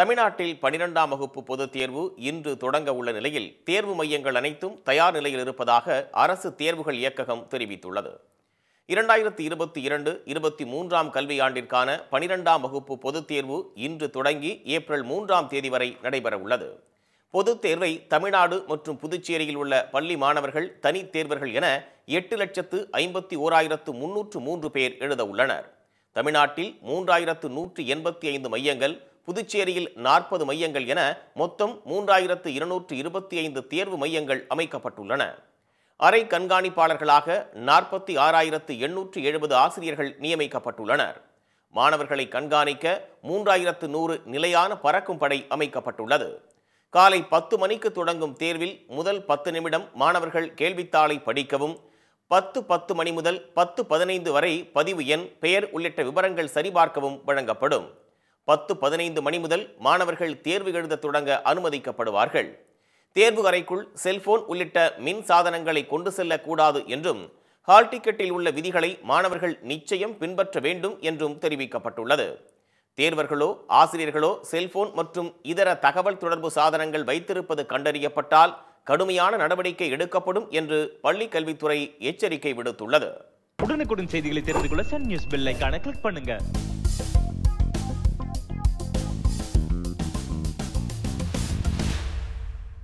தமிழ்நாட்டில் பனிரெண்டாம் வகுப்பு பொதுத் தேர்வு இன்று தொடங்க உள்ள நிலையில் தேர்வு மையங்கள் அனைத்தும் தயார் நிலையில் இருப்பதாக அரசு தேர்வுகள் இயக்ககம் தெரிவித்துள்ளது இரண்டாயிரத்தி இருபத்தி இரண்டு இருபத்தி மூன்றாம் கல்வியாண்டிற்கான பனிரெண்டாம் வகுப்பு பொதுத் தேர்வு இன்று தொடங்கி ஏப்ரல் மூன்றாம் தேதி வரை நடைபெற உள்ளது பொதுத் தேர்வை தமிழ்நாடு மற்றும் புதுச்சேரியில் உள்ள பள்ளி மாணவர்கள் தனித் தேர்வர்கள் என எட்டு லட்சத்து ஐம்பத்தி ஓராயிரத்து முன்னூற்று மூன்று பேர் எழுத உள்ளனர் தமிழ்நாட்டில் மூன்றாயிரத்து நூற்று எண்பத்தி ஐந்து மையங்கள் புதுச்சேரியில் நாற்பது மையங்கள் என மொத்தம் மூன்றாயிரத்து இருநூற்று இருபத்தி ஐந்து தேர்வு மையங்கள் அமைக்கப்பட்டுள்ளன அரை கண்காணிப்பாளர்களாக நாற்பத்தி ஆறாயிரத்து எண்ணூற்று எழுபது ஆசிரியர்கள் நியமிக்கப்பட்டுள்ளனர் மாணவர்களை கண்காணிக்க மூன்றாயிரத்து நூறு நிலையான பறக்கும் படை அமைக்கப்பட்டுள்ளது காலை பத்து மணிக்கு தொடங்கும் தேர்வில் முதல் பத்து நிமிடம் மாணவர்கள் கேள்வித்தாளை படிக்கவும் பத்து பத்து மணி முதல் பத்து பதினைந்து வரை பதிவு எண் பெயர் உள்ளிட்ட விவரங்கள் சரிபார்க்கவும் வழங்கப்படும் பத்து பதினைந்து மணி முதல் மாணவர்கள் தேர்வு எழுத தொடங்க அனுமதிக்கப்படுவார்கள் தேர்வு அறைக்குள் செல்போன் உள்ளிட்ட மின் சாதனங்களை கொண்டு செல்லக்கூடாது என்றும் ஹால் டிக்கெட்டில் உள்ள விதிகளை மாணவர்கள் நிச்சயம் பின்பற்ற வேண்டும் என்றும் தெரிவிக்கப்பட்டுள்ளது தேர்வர்களோ ஆசிரியர்களோ செல்போன் மற்றும் இதர தகவல் தொடர்பு சாதனங்கள் வைத்திருப்பது கண்டறியப்பட்டால் கடுமையான நடவடிக்கை எடுக்கப்படும் என்று பள்ளிக் கல்வித்துறை எச்சரிக்கை விடுத்துள்ளது உடனுக்குடன் செய்திகளை தெரிந்து கொள்ள சன் நியூஸ் பெல் கிளிக் பண்ணுங்க